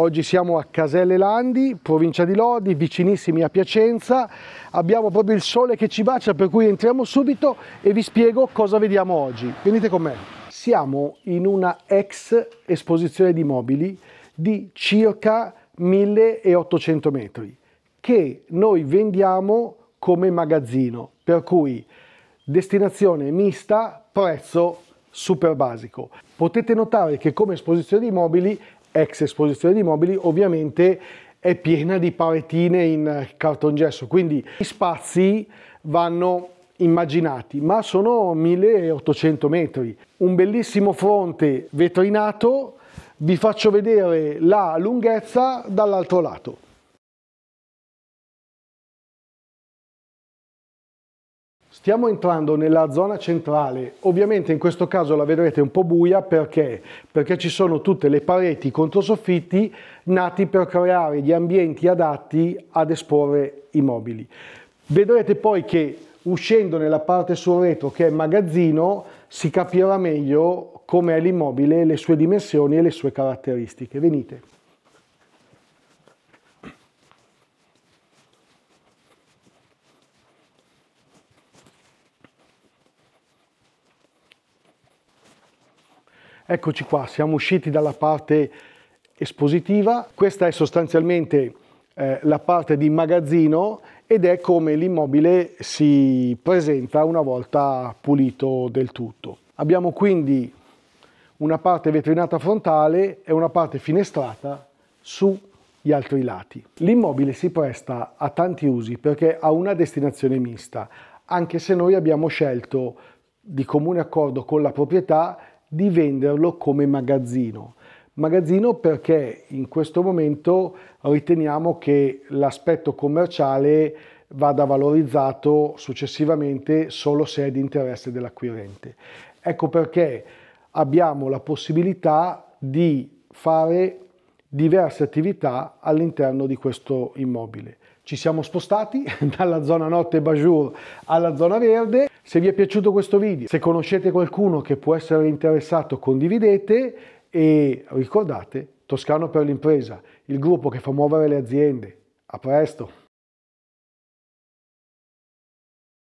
Oggi siamo a Caselle Landi, provincia di Lodi, vicinissimi a Piacenza. Abbiamo proprio il sole che ci bacia, per cui entriamo subito e vi spiego cosa vediamo oggi. Venite con me. Siamo in una ex esposizione di mobili di circa 1800 metri che noi vendiamo come magazzino, per cui destinazione mista, prezzo super basico. Potete notare che come esposizione di mobili ex esposizione di mobili, ovviamente è piena di paretine in cartongesso, quindi gli spazi vanno immaginati, ma sono 1800 metri. Un bellissimo fronte vetrinato, vi faccio vedere la lunghezza dall'altro lato. Stiamo entrando nella zona centrale, ovviamente in questo caso la vedrete un po' buia perché? Perché ci sono tutte le pareti controsoffitti nati per creare gli ambienti adatti ad esporre i mobili. Vedrete poi che uscendo nella parte sul retro che è magazzino si capirà meglio com'è l'immobile, le sue dimensioni e le sue caratteristiche. Venite. Eccoci qua, siamo usciti dalla parte espositiva, questa è sostanzialmente eh, la parte di magazzino ed è come l'immobile si presenta una volta pulito del tutto. Abbiamo quindi una parte vetrinata frontale e una parte finestrata sugli altri lati. L'immobile si presta a tanti usi perché ha una destinazione mista, anche se noi abbiamo scelto di comune accordo con la proprietà di venderlo come magazzino. Magazzino perché in questo momento riteniamo che l'aspetto commerciale vada valorizzato successivamente solo se è di interesse dell'acquirente. Ecco perché abbiamo la possibilità di fare diverse attività all'interno di questo immobile. Ci siamo spostati dalla zona notte Bajour alla zona verde. Se vi è piaciuto questo video, se conoscete qualcuno che può essere interessato, condividete e ricordate Toscano per l'impresa, il gruppo che fa muovere le aziende. A presto!